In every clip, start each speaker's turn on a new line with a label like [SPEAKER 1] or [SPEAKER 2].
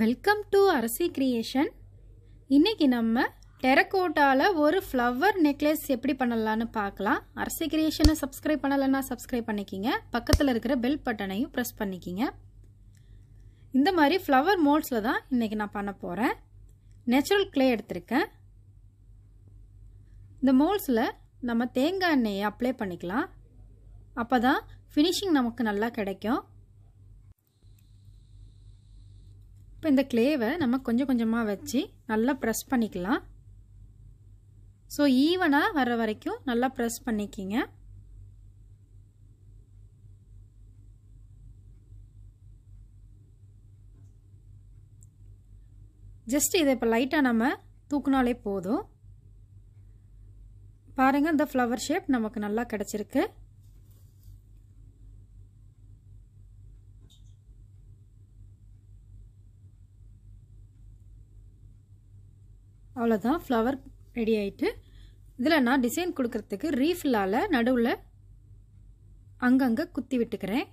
[SPEAKER 1] welcome to Arasi creation இன்றைக்கி நம்ம டெரக்கோட்டாவில் ஒரு ஃப்ளவர் நெக்லஸ் எப்படி பண்ணலான்னு பார்க்கலாம் அரசி கிரியேஷனை சப்ஸ்கிரைப் பண்ணலைன்னா சப்ஸ்கிரைப் பண்ணிக்கிங்க பக்கத்தில் இருக்கிற பெல் பட்டனையும் ப்ரெஸ் பண்ணிக்கிங்க இந்த மாதிரி ஃப்ளவர் மோல்ஸில் தான் இன்றைக்கி நான் பண்ண போகிறேன் நேச்சுரல் கிளே எடுத்திருக்கேன் இந்த மோல்ஸில் நம்ம தேங்காய் எண்ணெயை அப்ளை பண்ணிக்கலாம் அப்போ தான் ஃபினிஷிங் நமக்கு நல்லா கிடைக்கும் இப்போ இந்த கிளேவை நம்ம கொஞ்சம் கொஞ்சமாக வச்சு நல்லா ப்ரெஸ் பண்ணிக்கலாம் ஸோ ஈவனாக வர வரைக்கும் நல்லா ப்ரெஸ் பண்ணிக்கிங்க ஜஸ்ட் இதை இப்போ லைட்டாக நம்ம தூக்குனாலே போதும் பாருங்கள் இந்த ஃப்ளவர் ஷேப் நமக்கு நல்லா கிடச்சிருக்கு அவ்வளோதான் ஃப்ளவர் ரெடி ஆகிட்டு இதில் நான் டிசைன் கொடுக்குறதுக்கு ரீஃபில்லால் நடுவில் அங்கங்கே குத்தி விட்டுக்கிறேன்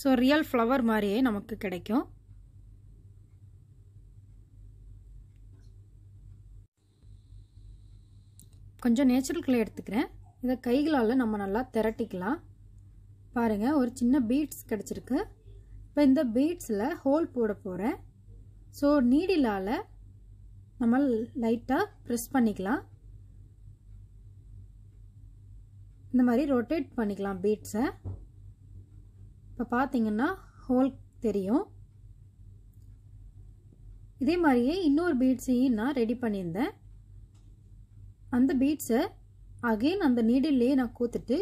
[SPEAKER 1] ஸோ ரியல் ஃப்ளவர் மாதிரியே நமக்கு கிடைக்கும் கொஞ்சம் நேச்சுரல்களை எடுத்துக்கிறேன் இதை கைகளால் நம்ம நல்லா திரட்டிக்கலாம் பாருங்கள் ஒரு சின்ன பீட்ஸ் கிடச்சிருக்கு இப்போ இந்த பீட்ஸில் ஹோல் போட போகிறேன் ஸோ நீடிலால் நம்ம லைட்டாக ப்ரெஸ் பண்ணிக்கலாம் இந்த மாதிரி ரொட்டேட் பண்ணிக்கலாம் பீட்ஸை இப்போ பார்த்தீங்கன்னா ஹோல் தெரியும் இதே மாதிரியே இன்னொரு பீட்ஸையும் நான் ரெடி பண்ணியிருந்தேன் அந்த பீட்ஸை அகெயின் அந்த நீடில்லையே நான் கூத்துட்டு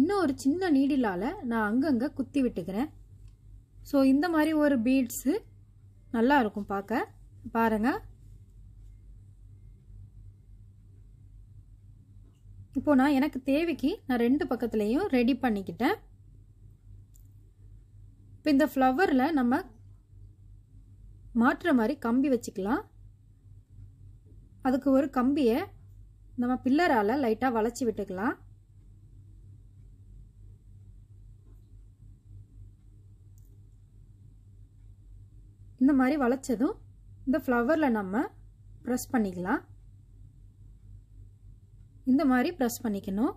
[SPEAKER 1] இன்னும் ஒரு சின்ன நீடிலால் நான் அங்கங்கே குத்தி விட்டுக்கிறேன் ஸோ இந்த மாதிரி ஒரு பீட்ஸு நல்லாயிருக்கும் பார்க்க பாருங்கள் இப்போது நான் எனக்கு தேவைக்கு நான் ரெண்டு பக்கத்துலேயும் ரெடி பண்ணிக்கிட்டேன் இப்போ இந்த ஃப்ளவரில் நம்ம மாற்றுற மாதிரி கம்பி வச்சுக்கலாம் அதுக்கு ஒரு கம்பியை நம்ம பில்லரால் லைட்டாக வளைச்சி விட்டுக்கலாம் இந்த மாதிரி வளைச்சதும் இந்த ஃப்ளவரில் நம்ம ப்ரெஸ் பண்ணிக்கலாம் இந்த மாதிரி ப்ரெஸ் பண்ணிக்கணும்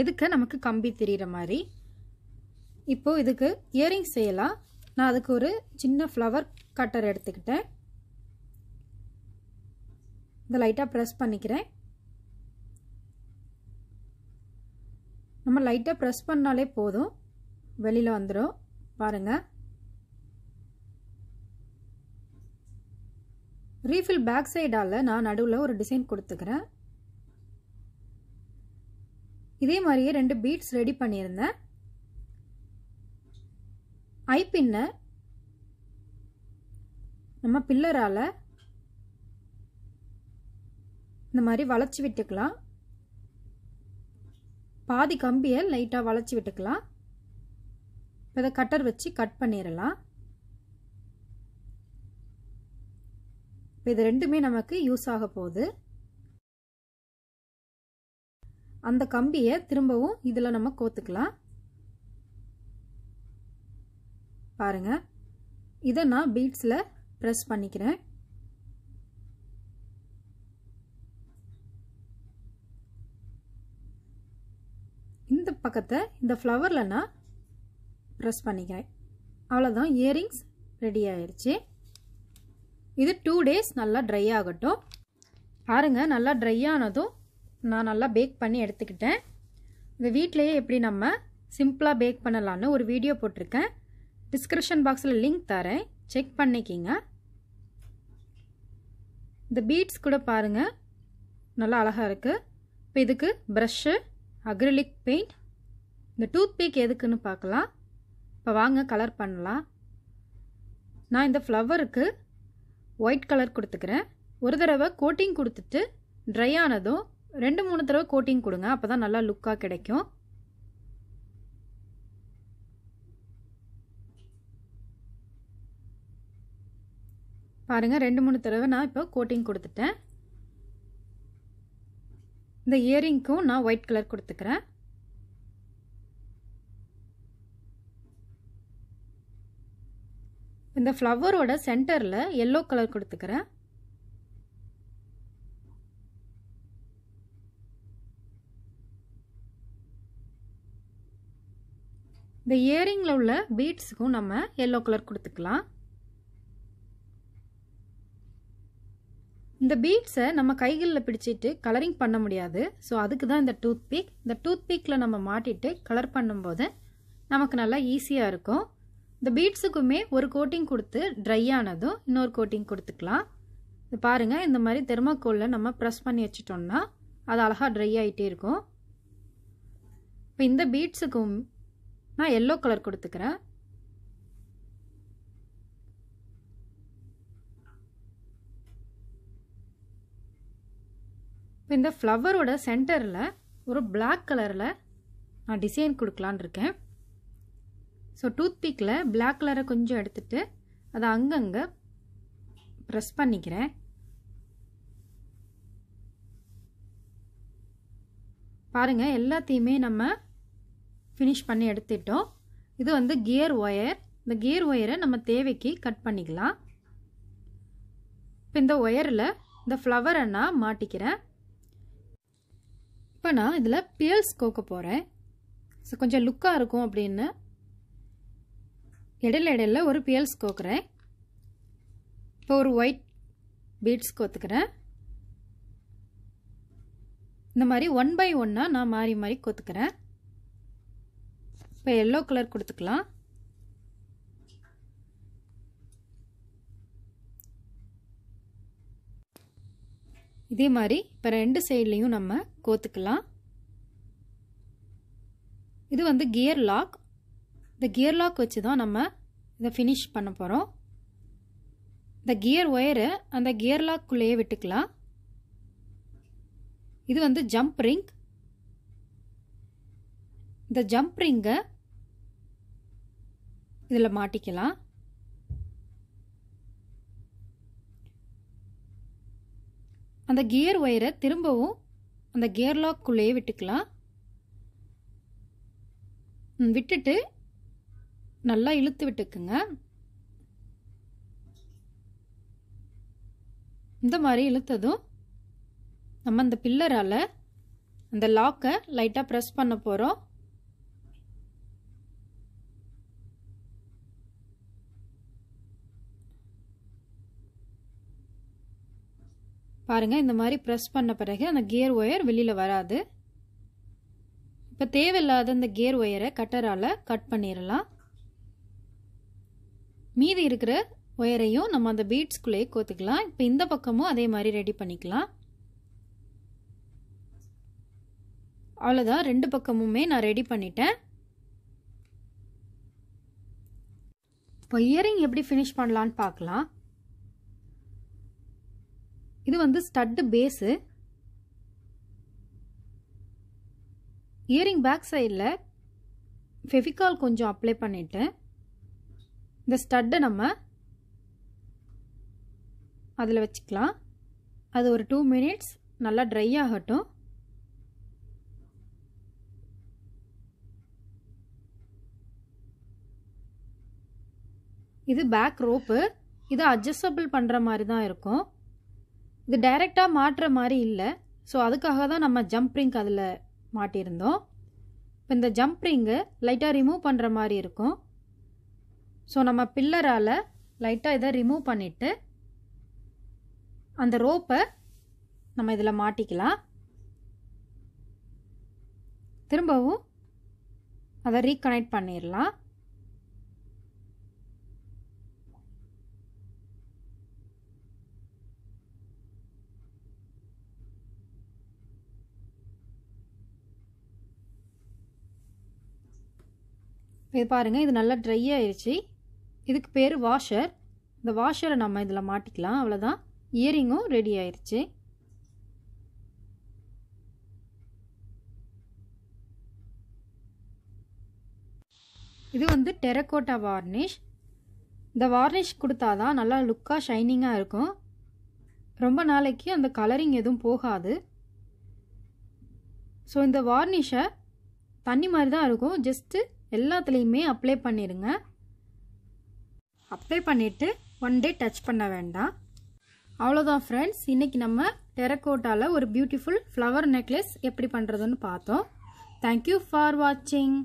[SPEAKER 1] எதுக்கு நமக்கு கம்பி தெரிகிற மாதிரி இப்போது இதுக்கு இயரிங் செய்யலாம் நான் அதுக்கு ஒரு சின்ன ஃப்ளவர் கட்டர் எடுத்துக்கிட்டேன் இதை லைட்டாக ப்ரெஸ் பண்ணிக்கிறேன் நம்ம லைட்டாக ப்ரெஸ் பண்ணாலே போதும் வெளியில் வந்துடும் பாருங்கள் ரீஃபில் பேக் சைடால் நான் நடுவில் ஒரு டிசைன் கொடுத்துக்கிறேன் இதே மாதிரியே ரெண்டு பீட்ஸ் ரெடி பண்ணியிருந்தேன் ஐப்பின்னை நம்ம பில்லரால் இந்த மாதிரி வளைச்சி விட்டுக்கலாம் பாதி கம்பியை லைட்டாக வளைச்சி விட்டுக்கலாம் இப்போ இதை கட்டர் வச்சு கட் பண்ணிடலாம் இப்போ இது ரெண்டுமே நமக்கு யூஸ் ஆக போகுது அந்த கம்பியை திரும்பவும் இதில் நம்ம கோத்துக்கலாம் பாருங்க இதை நான் பீட்ஸில் ப்ரெஸ் பண்ணிக்கிறேன் இந்த பக்கத்தை இந்த ஃப்ளவரில் நான் ப்ரெஸ் பண்ணிக்கிறேன் அவ்வளோதான் இயரிங்ஸ் ரெடி ஆயிடுச்சு இது டூ டேஸ் நல்லா ட்ரை ஆகட்டும் பாருங்கள் நல்லா ட்ரை ஆனதும் நான் நல்லா பேக் பண்ணி எடுத்துக்கிட்டேன் இந்த வீட்டிலையே எப்படி நம்ம சிம்பிளாக பேக் பண்ணலான்னு ஒரு வீடியோ போட்டிருக்கேன் டிஸ்கிரிப்ஷன் பாக்ஸில் லிங்க் தரேன் செக் பண்ணிக்கிங்க இந்த பீட்ஸ் கூட பாருங்கள் நல்லா அழகாக இருக்குது இப்போ இதுக்கு ப்ரஷ்ஷு அக்ரிலிக் பெயிண்ட் இந்த டூத் பீக் எதுக்குன்னு பார்க்கலாம் இப்போ வாங்க கலர் பண்ணலாம் நான் இந்த ஃப்ளவருக்கு ஒயிட் கலர் கொடுத்துக்கிறேன் ஒரு தடவை கோட்டிங் கொடுத்துட்டு ட்ரை ஆனதும் ரெண்டு மூணு தடவை கோட்டிங் கொடுங்க அப்போ தான் நல்லா லுக்காக கிடைக்கும் பாருங்கள் ரெண்டு மூணு தடவை நான் இப்போ கோட்டிங் கொடுத்துட்டேன் இந்த இயரிங்க்கும் நான் ஒயிட் கலர் கொடுத்துக்கிறேன் இந்த ஃப்ளவரோட சென்டரில் எல்லோ கலர் கொடுத்துக்கிறேன் இந்த இயரிங்கில் உள்ள பீட்ஸுக்கும் நம்ம எல்லோ கலர் கொடுத்துக்கலாம் இந்த பீட்ஸை நம்ம கைகளில் பிடிச்சிட்டு கலரிங் பண்ண முடியாது ஸோ அதுக்கு தான் இந்த டூத் பீக் இந்த டூத் பீக்கில் நம்ம மாட்டிட்டு கலர் பண்ணும்போது நமக்கு நல்லா ஈஸியாக இருக்கும் இந்த பீட்ஸுக்குமே ஒரு கோட்டிங் கொடுத்து ட்ரை ஆனதும் இன்னொரு கோட்டிங் கொடுத்துக்கலாம் இது பாருங்கள் இந்த மாதிரி தெர்மாக்கோலில் நம்ம ப்ரெஸ் பண்ணி வச்சிட்டோம்னா அது அழகாக ட்ரை ஆகிட்டே இருக்கும் இப்போ இந்த பீட்ஸுக்கும் நான் எல்லோ கலர் கொடுத்துக்கிறேன் இப்போ இந்த ஃப்ளவரோட சென்டரில் ஒரு பிளாக் கலரில் நான் டிசைன் கொடுக்கலான் இருக்கேன் ஸோ டூத்பிக்கில் பிளாக் கலரை கொஞ்சம் எடுத்துகிட்டு அதை அங்கங்கே ப்ரெஸ் பண்ணிக்கிறேன் பாருங்கள் எல்லாத்தையுமே நம்ம ஃபினிஷ் பண்ணி எடுத்துட்டோம் இது வந்து கியர் ஒயர் இந்த கியர் ஒயரை நம்ம தேவைக்கு கட் பண்ணிக்கலாம் இப்போ இந்த ஒயரில் இந்த ஃப்ளவரை நான் மாட்டிக்கிறேன் இப்போ நான் இதில் பியல்ஸ் கோக்க போகிறேன் ஸோ கொஞ்சம் லுக்காக இருக்கும் அப்படின்னு இடையில இடையில ஒரு பியல்ஸ் கோக்குறேன் இப்போ ஒரு ஒயிட் பீட்ஸ் கோத்துக்கிறேன் இந்த மாதிரி ஒன் பை ஒன்னாக நான் மாறி மாறி கோத்துக்கிறேன் இப்போ எல்லோ கலர் கொடுத்துக்கலாம் இதே மாதிரி இப்போ ரெண்டு சைட்லேயும் நம்ம கோத்துக்கலாம் இது வந்து கியர் லாக் இந்த கியர் லாக் வச்சு தான் நம்ம இதை ஃபினிஷ் பண்ண போகிறோம் இந்த கியர் ஒயரு அந்த கியர் லாக்குள்ளேயே விட்டுக்கலாம் இது வந்து ஜம்ப் ரிங் இந்த ஜம்ப் ரிங்கை இதில் மாட்டிக்கலாம் அந்த கியர் ஒயரை திரும்பவும் அந்த கியர் லாக்குள்ளேயே விட்டுக்கலாம் விட்டுட்டு நல்லா இழுத்து விட்டுக்குங்க இந்த மாதிரி இழுத்ததும் நம்ம அந்த பில்லரால் அந்த லாக்கை லைட்டாக ப்ரெஸ் பண்ண போகிறோம் பாருங்கள் இந்த மாதிரி ப்ரெஸ் பண்ண பிறகு அந்த கியர் ஒயர் வெளியில் வராது இப்போ தேவையில்லாத இந்த கியர் ஒயரை கட்டரால் கட் பண்ணிடலாம் மீதி இருக்கிற ஒயரையும் நம்ம அந்த பீட்ஸ்குள்ளேயே கோத்துக்கலாம் இப்போ இந்த பக்கமும் அதே மாதிரி ரெடி பண்ணிக்கலாம் அவ்வளோதான் ரெண்டு பக்கமுமே நான் ரெடி பண்ணிட்டேன் இப்போ இயரிங் எப்படி ஃபினிஷ் பண்ணலான்னு பார்க்கலாம் இது வந்து ஸ்டட்டு பேஸு இயரிங் பேக் சைடில் ஃபெவிகால் கொஞ்சம் அப்ளை பண்ணிவிட்டேன் இந்த ஸ்டட்டை நம்ம அதில் வச்சுக்கலாம் அது ஒரு டூ மினிட்ஸ் நல்லா ட்ரை ஆகட்டும் இது பேக் ரோப்பு இது அட்ஜஸ்டபிள் பண்ணுற மாதிரி தான் இருக்கும் இது டைரெக்டாக மாட்டுற மாதிரி இல்லை ஸோ அதுக்காக தான் நம்ம ஜம்ப் ரிங்க் அதில் மாட்டியிருந்தோம் இப்போ இந்த ஜம்ப் ரிங்கு லைட்டாக ரிமூவ் பண்ணுற மாதிரி இருக்கும் ஸோ நம்ம பில்லரால் லைட்டாக இதை ரிமூவ் பண்ணிவிட்டு அந்த ரோப்பை நம்ம இதில் மாட்டிக்கலாம் திரும்பவும் அதை ரீகனெக்ட் பண்ணிடலாம் இது பாருங்கள் இது நல்லா ட்ரை ஆயிடுச்சு இதுக்கு பேர் வாஷர் இந்த வாஷரை நம்ம இதில் மாட்டிக்கலாம் அவ்வளோதான் இயரிங்கும் ரெடி ஆயிடுச்சு இது வந்து டெரக்கோட்டா வார்னிஷ் இந்த வார்னிஷ் கொடுத்தா தான் நல்லா லுக்காக ஷைனிங்காக இருக்கும் ரொம்ப நாளைக்கு அந்த கலரிங் எதுவும் போகாது ஸோ இந்த வார்னிஷை தண்ணி மாதிரி தான் இருக்கும் ஜஸ்ட்டு எல்லாத்துலேயுமே அப்ளை பண்ணிடுங்க அப்ளை பண்ணிவிட்டு ஒன் டே டச் பண்ண வேண்டாம் அவ்வளோதான் ஃப்ரெண்ட்ஸ் இன்றைக்கி நம்ம டெரக்கோட்டாவில் ஒரு பியூட்டிஃபுல் ஃப்ளவர் நெக்லஸ் எப்படி பண்ணுறதுன்னு பார்த்தோம் தேங்க்யூ ஃபார் வாட்சிங்